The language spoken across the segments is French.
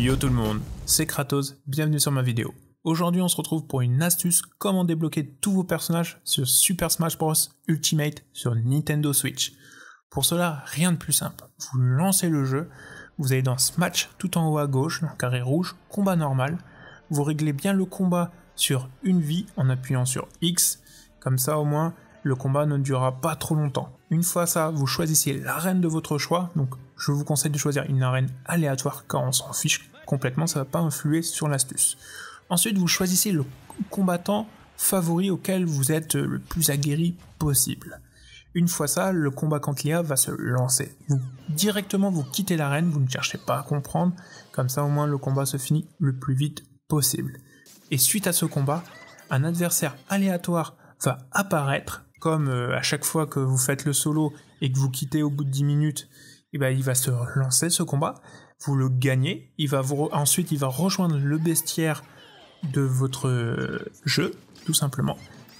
Yo tout le monde, c'est Kratos, bienvenue sur ma vidéo. Aujourd'hui on se retrouve pour une astuce comment débloquer tous vos personnages sur Super Smash Bros Ultimate sur Nintendo Switch. Pour cela, rien de plus simple. Vous lancez le jeu, vous allez dans Smash tout en haut à gauche, carré rouge, combat normal. Vous réglez bien le combat sur une vie en appuyant sur X, comme ça au moins le combat ne durera pas trop longtemps. Une fois ça, vous choisissez l'arène de votre choix, donc je vous conseille de choisir une arène aléatoire quand on s'en fiche complètement, ça ne va pas influer sur l'astuce. Ensuite, vous choisissez le combattant favori auquel vous êtes le plus aguerri possible. Une fois ça, le combat contre l'IA va se lancer. Vous directement vous quittez l'arène, vous ne cherchez pas à comprendre, comme ça au moins le combat se finit le plus vite possible. Et suite à ce combat, un adversaire aléatoire va apparaître, comme euh, à chaque fois que vous faites le solo et que vous quittez au bout de 10 minutes, et eh ben, il va se lancer ce combat, vous le gagnez, il va vous ensuite il va rejoindre le bestiaire de votre euh, jeu, tout simplement.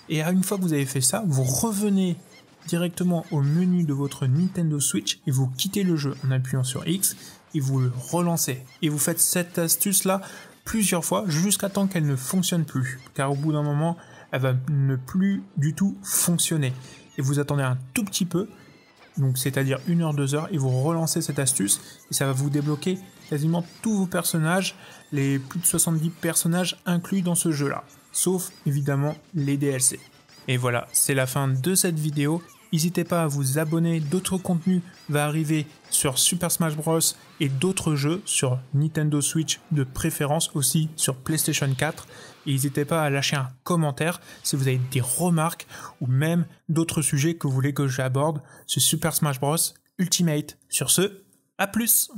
Et une fois que vous avez fait ça, vous revenez directement au menu de votre Nintendo Switch et vous quittez le jeu en appuyant sur X et vous le relancez. Et vous faites cette astuce là plusieurs fois jusqu'à temps qu'elle ne fonctionne plus. Car au bout d'un moment, elle va ne plus du tout fonctionner. Et vous attendez un tout petit peu donc c'est-à-dire une heure, deux heures, et vous relancez cette astuce, et ça va vous débloquer quasiment tous vos personnages, les plus de 70 personnages inclus dans ce jeu-là, sauf évidemment les DLC. Et voilà, c'est la fin de cette vidéo. N'hésitez pas à vous abonner, d'autres contenus vont arriver sur Super Smash Bros et d'autres jeux sur Nintendo Switch de préférence aussi sur PlayStation 4. Et n'hésitez pas à lâcher un commentaire si vous avez des remarques ou même d'autres sujets que vous voulez que j'aborde sur Super Smash Bros Ultimate. Sur ce, à plus